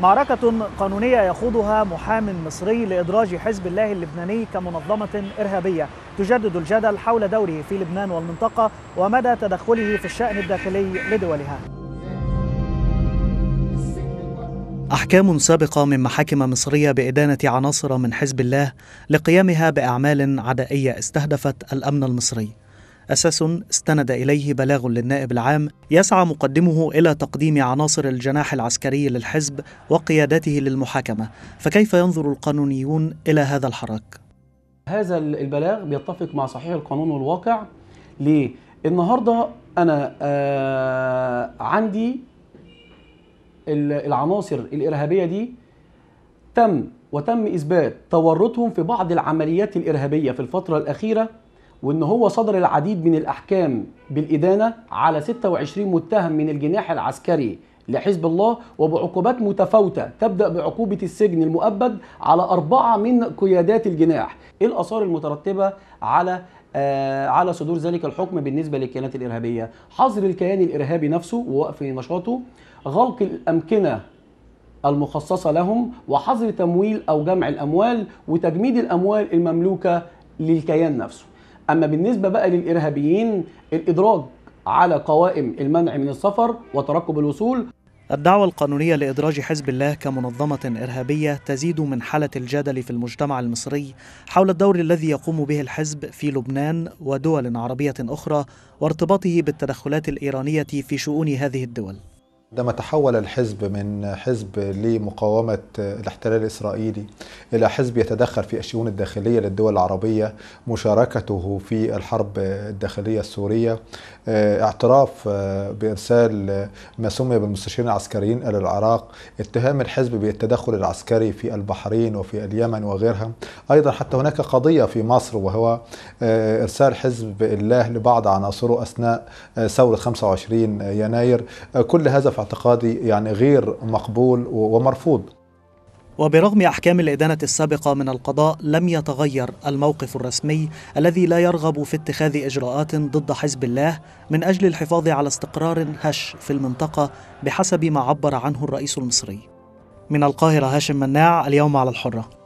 معركة قانونية يخوضها محام مصري لإدراج حزب الله اللبناني كمنظمة إرهابية تجدد الجدل حول دوره في لبنان والمنطقة ومدى تدخله في الشأن الداخلي لدولها أحكام سابقة من محاكم مصرية بإدانة عناصر من حزب الله لقيامها بأعمال عدائية استهدفت الأمن المصري أساس استند إليه بلاغ للنائب العام يسعى مقدمه إلى تقديم عناصر الجناح العسكري للحزب وقيادته للمحاكمة فكيف ينظر القانونيون إلى هذا الحراك؟ هذا البلاغ بيتفق مع صحيح القانون والواقع ليه؟ النهاردة أنا آه عندي العناصر الإرهابية دي تم وتم إثبات تورطهم في بعض العمليات الإرهابية في الفترة الأخيرة وان هو صدر العديد من الاحكام بالادانه على 26 متهم من الجناح العسكري لحزب الله وبعقوبات متفاوتة تبدأ بعقوبة السجن المؤبد على أربعة من قيادات الجناح إيه الآثار المترتبة على آه على صدور ذلك الحكم بالنسبة للكيانات الإرهابية حظر الكيان الإرهابي نفسه ووقف نشاطه غلق الأمكنة المخصصة لهم وحظر تمويل أو جمع الأموال وتجميد الأموال المملوكة للكيان نفسه اما بالنسبه بقى للارهابيين الادراج على قوائم المنع من السفر وترقب الوصول الدعوة القانونية لإدراج حزب الله كمنظمة إرهابية تزيد من حالة الجدل في المجتمع المصري حول الدور الذي يقوم به الحزب في لبنان ودول عربية أخرى وارتباطه بالتدخلات الإيرانية في شؤون هذه الدول عندما تحول الحزب من حزب لمقاومة الاحتلال الإسرائيلي إلى حزب يتدخل في الشؤون الداخلية للدول العربية مشاركته في الحرب الداخلية السورية آه، اعتراف آه، بإرسال ما سمي بالمستشارين العسكريين إلى العراق اتهام الحزب بالتدخل العسكري في البحرين وفي اليمن وغيرها أيضا حتى هناك قضية في مصر وهو آه، إرسال حزب الله لبعض عناصره أثناء ثورة 25 يناير كل هذا اعتقادي يعني غير مقبول ومرفوض وبرغم احكام الادانه السابقه من القضاء لم يتغير الموقف الرسمي الذي لا يرغب في اتخاذ اجراءات ضد حزب الله من اجل الحفاظ على استقرار هش في المنطقه بحسب ما عبر عنه الرئيس المصري من القاهره هاشم مناع اليوم على الحره